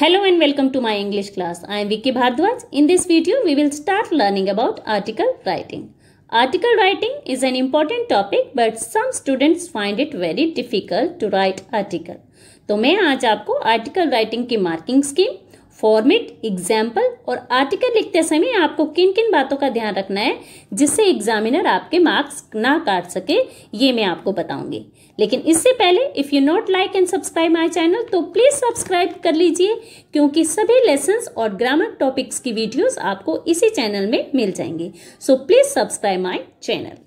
Hello and welcome to my English class. I am Vicky Bhardwaj. In this video, we will start learning about article writing. Article writing is an important topic but some students find it very difficult to write article. तो मैं आज आपको article writing की marking scheme format example और article लिखते समय आपको किन किन बातों का ध्यान रखना है जिससे एग्जामिनर आपके मार्क्स ना काट सके ये मैं आपको बताऊंगी लेकिन इससे पहले if you not like and subscribe my channel तो प्लीज़ सब्सक्राइब कर लीजिए क्योंकि सभी लेसन्स और ग्रामर टॉपिक्स की वीडियोस आपको इसी चैनल में मिल जाएंगे so please subscribe my channel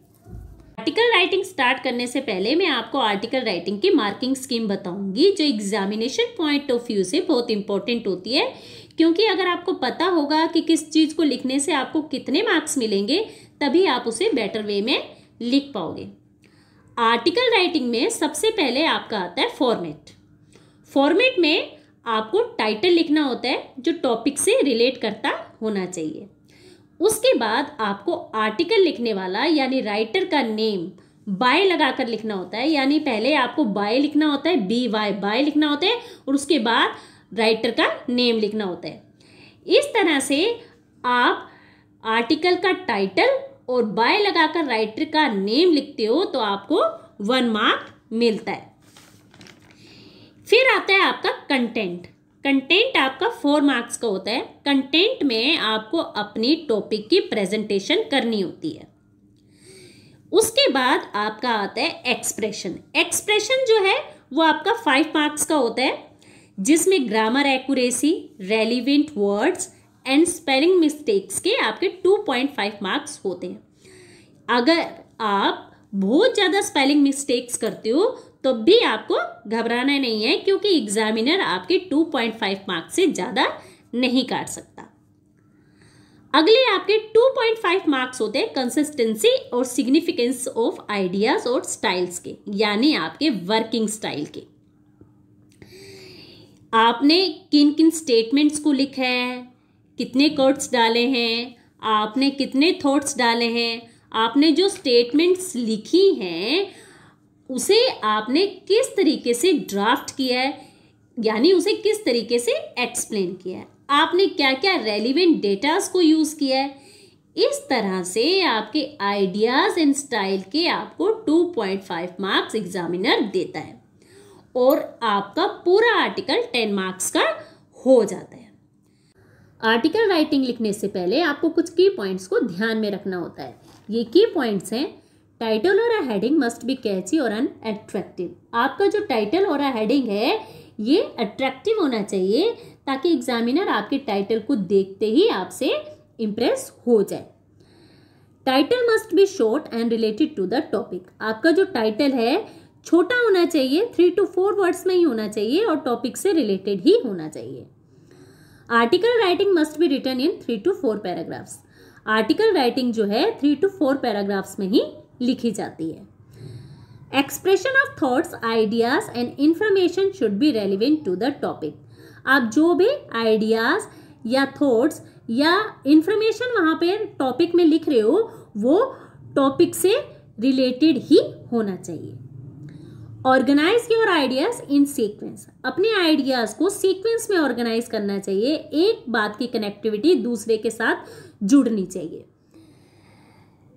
article writing start करने से पहले मैं आपको आर्टिकल राइटिंग की मार्किंग स्कीम बताऊंगी जो एग्जामिनेशन पॉइंट ऑफ व्यू से बहुत इंपॉर्टेंट होती है क्योंकि अगर आपको पता होगा कि किस चीज़ को लिखने से आपको कितने मार्क्स मिलेंगे तभी आप उसे बेटर वे में लिख पाओगे आर्टिकल राइटिंग में सबसे पहले आपका आता है फॉर्मेट फॉर्मेट में आपको टाइटल लिखना होता है जो टॉपिक से रिलेट करता होना चाहिए उसके बाद आपको आर्टिकल लिखने वाला यानी राइटर का नेम बाय लगाकर लिखना होता है यानी पहले आपको बाय लिखना होता है बी वाई बाय लिखना होता है और उसके बाद राइटर का नेम लिखना होता है इस तरह से आप आर्टिकल का टाइटल और बाय लगाकर राइटर का नेम लिखते हो तो आपको वन मार्क मिलता है फिर आता है आपका कंटेंट कंटेंट आपका फोर मार्क्स का होता है कंटेंट में आपको अपनी टॉपिक की प्रेजेंटेशन करनी होती है उसके बाद आपका आता है एक्सप्रेशन एक्सप्रेशन जो है वो आपका फाइव मार्क्स का होता है जिसमें grammar accuracy relevant words and spelling mistakes के आपके टू पॉइंट फाइव मार्क्स होते हैं अगर आप बहुत ज़्यादा स्पेलिंग मिस्टेक्स करते हो तो भी आपको घबराना नहीं है क्योंकि एग्जामिनर आपके 2.5 मार्क्स से ज़्यादा नहीं काट सकता अगले आपके 2.5 मार्क्स होते हैं कंसिस्टेंसी और सिग्निफिकेंस ऑफ आइडियाज और स्टाइल्स के यानी आपके वर्किंग स्टाइल के आपने किन किन स्टेटमेंट्स को लिखा है कितने कोर्ट्स डाले हैं आपने कितने थॉट्स डाले हैं आपने जो स्टेटमेंट्स लिखी हैं उसे आपने किस तरीके से ड्राफ्ट किया है यानी उसे किस तरीके से एक्सप्लेन किया है आपने क्या क्या रेलिवेंट डेटास को यूज़ किया है इस तरह से आपके आइडियाज़ एंड स्टाइल के आपको 2.5 मार्क्स एग्जामिनर देता है और आपका पूरा आर्टिकल 10 मार्क्स का हो जाता है आर्टिकल राइटिंग लिखने से पहले आपको कुछ की पॉइंट्स को ध्यान में रखना होता है ये की पॉइंट्स हैं टाइटल और a heading must be catchy और अन एट्रैक्टिव आपका जो टाइटल और अ हेडिंग है ये अट्रैक्टिव होना चाहिए ताकि एग्जामिनर आपके टाइटल को देखते ही आपसे इम्प्रेस हो जाए title must be short and related to the topic आपका जो टाइटल है छोटा होना चाहिए थ्री टू फोर वर्ड्स में ही होना चाहिए और टॉपिक से रिलेटेड ही होना चाहिए article writing must be written in three two four paragraphs article writing जो है थ्री टू फोर पैराग्राफ्स में ही लिखी जाती है expression of thoughts ideas and information should be relevant to the topic आप जो भी आइडियाज या थॉट्स या इंफॉर्मेशन वहाँ पर टॉपिक में लिख रहे हो वो टॉपिक से रिलेटेड ही होना चाहिए organise your ideas in sequence अपने आइडियाज को सीक्वेंस में ऑर्गेनाइज करना चाहिए एक बात की कनेक्टिविटी दूसरे के साथ जुड़नी चाहिए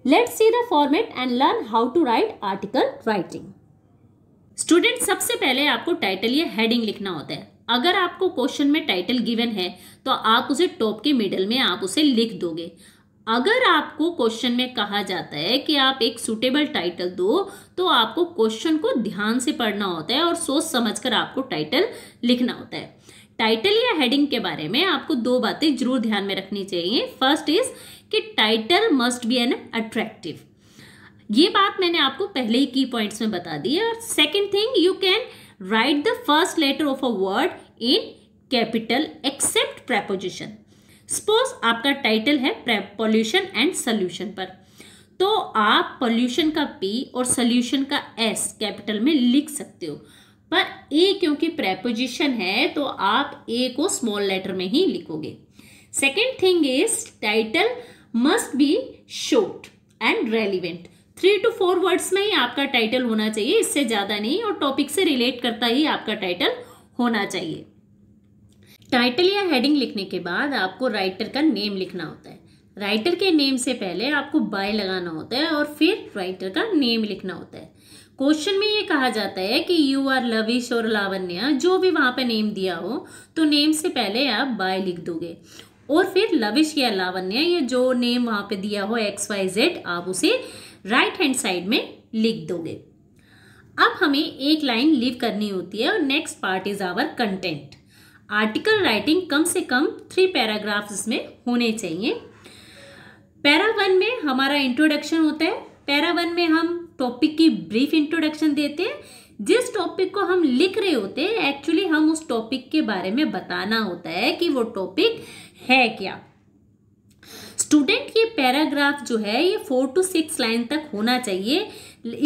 let's see the format and learn how to write article writing student सबसे पहले आपको टाइटल या हेडिंग लिखना होता है अगर आपको क्वेश्चन में टाइटल गिवन है तो आप उसे टॉप के मिडल में आप उसे लिख दोगे अगर आपको क्वेश्चन में कहा जाता है कि आप एक सुटेबल टाइटल दो तो आपको क्वेश्चन को ध्यान से पढ़ना होता है और सोच समझकर आपको टाइटल लिखना होता है टाइटल या हेडिंग के बारे में आपको दो बातें जरूर ध्यान में रखनी चाहिए फर्स्ट इज कि title must be an attractive ये बात मैंने आपको पहले ही की पॉइंट्स में बता दी है और second thing you can write the first letter of a word in capital except preposition suppose आपका टाइटल है पॉल्यूशन एंड सोल्यूशन पर तो आप पॉल्यूशन का पी और सोल्यूशन का एस कैपिटल में लिख सकते हो पर ए क्योंकि प्रेपोजिशन है तो आप ए को स्मॉल लेटर में ही लिखोगे second thing is title must be short and relevant three two four words में ही आपका टाइटल होना चाहिए इससे ज़्यादा नहीं और टॉपिक से रिलेट करता ही आपका टाइटल होना चाहिए टाइटल या हेडिंग लिखने के बाद आपको राइटर का नेम लिखना होता है राइटर के नेम से पहले आपको बाय लगाना होता है और फिर राइटर का नेम लिखना होता है क्वेश्चन में ये कहा जाता है कि यू आर लविश और लावण्य जो भी वहाँ पे नेम दिया हो तो नेम से पहले आप बाय लिख दोगे और फिर लविश या लावण्य ये जो नेम वहाँ पे दिया हो एक्स वाई जेड आप उसे राइट हैंड साइड में लिख दोगे अब हमें एक लाइन लिव करनी होती है और next part is our content article writing कम से कम थ्री पैराग्राफ इसमें होने चाहिए पैरा वन में हमारा इंट्रोडक्शन होता है पैरा वन में हम टॉपिक की ब्रीफ इंट्रोडक्शन देते हैं जिस टॉपिक को हम लिख रहे होते हैं एक्चुअली हम उस टॉपिक के बारे में बताना होता है कि वो टॉपिक है क्या स्टूडेंट ये पैराग्राफ जो है ये फोर टू सिक्स लाइन तक होना चाहिए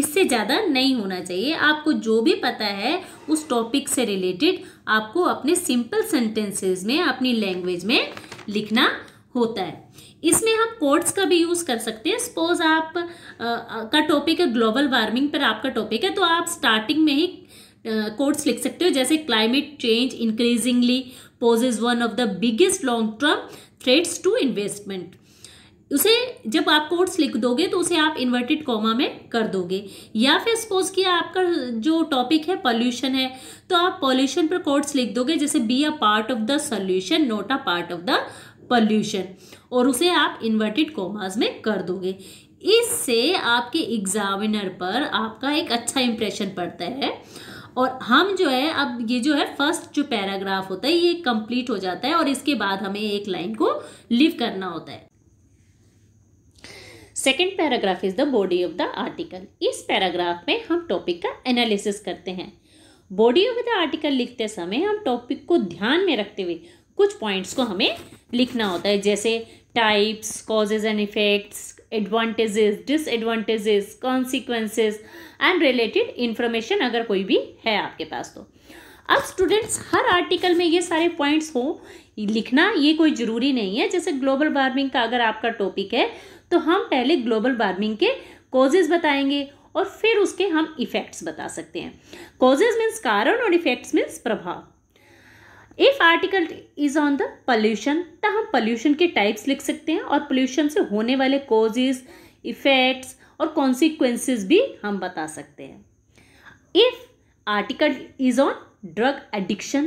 इससे ज़्यादा नहीं होना चाहिए आपको जो भी पता है उस टॉपिक से रिलेटेड आपको अपने सिंपल सेंटेंसेस में अपनी लैंग्वेज में लिखना होता है इसमें हम कोड्स का भी यूज़ कर सकते हैं सपोज आप आ, का टॉपिक है ग्लोबल वार्मिंग पर आपका टॉपिक है तो आप स्टार्टिंग में ही कोड्स लिख सकते हो जैसे climate change increasingly poses one of the biggest long term threats to investment उसे जब आप कोट्स लिख दोगे तो उसे आप इन्वर्टेड कॉमा में कर दोगे या फिर सपोज किया आपका जो टॉपिक है पॉल्यूशन है तो आप पॉल्यूशन पर कोट्स लिख दोगे जैसे be a part of the solution not a part of the pollution और उसे आप इन्वर्टेड कॉमाज में कर दोगे इससे आपके एग्जामिनर पर आपका एक अच्छा इंप्रेशन पड़ता है और हम जो है अब ये जो है फर्स्ट जो पैराग्राफ होता है ये कंप्लीट हो जाता है और इसके बाद हमें एक लाइन को लिव करना होता है second paragraph is the body of the article इस पैराग्राफ में हम टॉपिक का एनालिसिस करते हैं बॉडी ऑफ द आर्टिकल लिखते समय हम टॉपिक को ध्यान में रखते हुए कुछ पॉइंट्स को हमें लिखना होता है जैसे types causes and effects advantages disadvantages consequences and related information अगर कोई भी है आपके पास तो अब स्टूडेंट्स हर आर्टिकल में ये सारे पॉइंट्स हो लिखना ये कोई ज़रूरी नहीं है जैसे ग्लोबल वार्मिंग का अगर आपका टॉपिक है तो हम पहले ग्लोबल वार्मिंग के कॉजेज़ बताएंगे और फिर उसके हम इफ़ेक्ट्स बता सकते हैं कॉजेज़ मीन्स कारण और इफ़ेक्ट्स मीन्स प्रभाव if article is on the pollution तो हम पॉल्यूशन के टाइप्स लिख सकते हैं और पोल्यूशन से होने वाले कॉजेज इफेक्ट्स और कॉन्सिक्वेंसेज भी हम बता सकते हैं if article is on drug addiction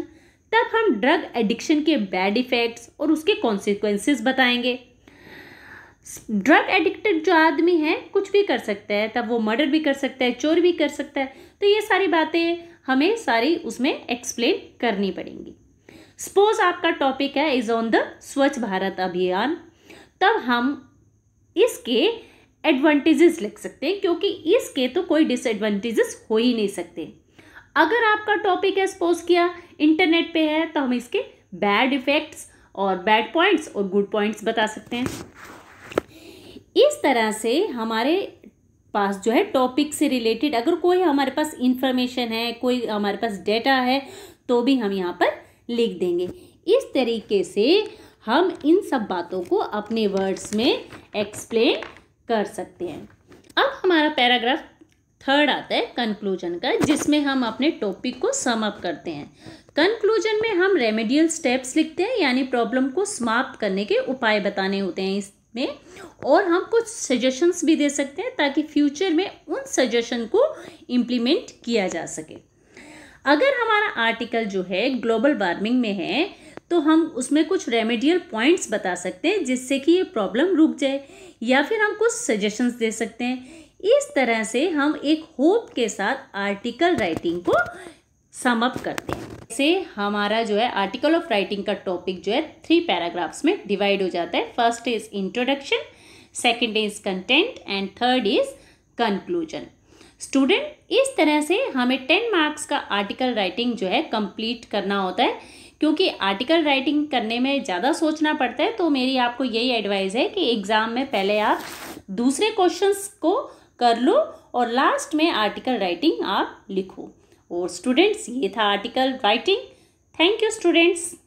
तब हम ड्रग एडिक्शन के बैड इफेक्ट्स और उसके कॉन्सिक्वेंसेज बताएंगे ड्रग एडिक्टेड जो आदमी है कुछ भी कर सकता है तब वो मर्डर भी कर सकता है चोर भी कर सकता है तो ये सारी बातें हमें सारी उसमें एक्सप्लेन करनी पड़ेंगी सपोज आपका टॉपिक है इज ऑन द स्वच्छ भारत अभियान तब हम इसके एडवांटेजेस लिख सकते हैं क्योंकि इसके तो कोई डिसएडवांटेजेस हो ही नहीं सकते अगर आपका टॉपिक है सपोज किया इंटरनेट पे है तो हम इसके बैड इफेक्ट्स और बैड पॉइंट्स और गुड पॉइंट्स बता सकते हैं इस तरह से हमारे पास जो है टॉपिक से रिलेटेड अगर कोई हमारे पास इंफॉर्मेशन है कोई हमारे पास डेटा है तो भी हम यहाँ पर लिख देंगे इस तरीके से हम इन सब बातों को अपने वर्ड्स में एक्सप्लेन कर सकते हैं अब हमारा पैराग्राफ थर्ड आता है कंक्लूजन का जिसमें हम अपने टॉपिक को सम अप करते हैं कंक्लूजन में हम रेमेडियल स्टेप्स लिखते हैं यानी प्रॉब्लम को समाप्त करने के उपाय बताने होते हैं इसमें और हम कुछ सजेशंस भी दे सकते हैं ताकि फ्यूचर में उन सजेशन को इम्प्लीमेंट किया जा सके अगर हमारा आर्टिकल जो है ग्लोबल वार्मिंग में है तो हम उसमें कुछ रेमेडियल पॉइंट्स बता सकते हैं जिससे कि ये प्रॉब्लम रुक जाए या फिर हम कुछ सजेशंस दे सकते हैं इस तरह से हम एक होप के साथ आर्टिकल राइटिंग को समअप करते हैं से हमारा जो है आर्टिकल ऑफ राइटिंग का टॉपिक जो है थ्री पैराग्राफ्स में डिवाइड हो जाता है first is introduction second is content and third is conclusion student इस तरह से हमें टेन मार्क्स का आर्टिकल राइटिंग जो है कंप्लीट करना होता है क्योंकि आर्टिकल राइटिंग करने में ज़्यादा सोचना पड़ता है तो मेरी आपको यही एडवाइस है कि एग्ज़ाम में पहले आप दूसरे क्वेश्चंस को कर लो और लास्ट में आर्टिकल राइटिंग आप लिखो और स्टूडेंट्स ये था article writing thank you students